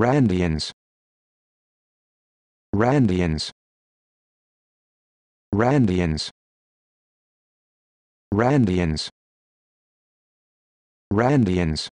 Randians Randians Randians Randians Randians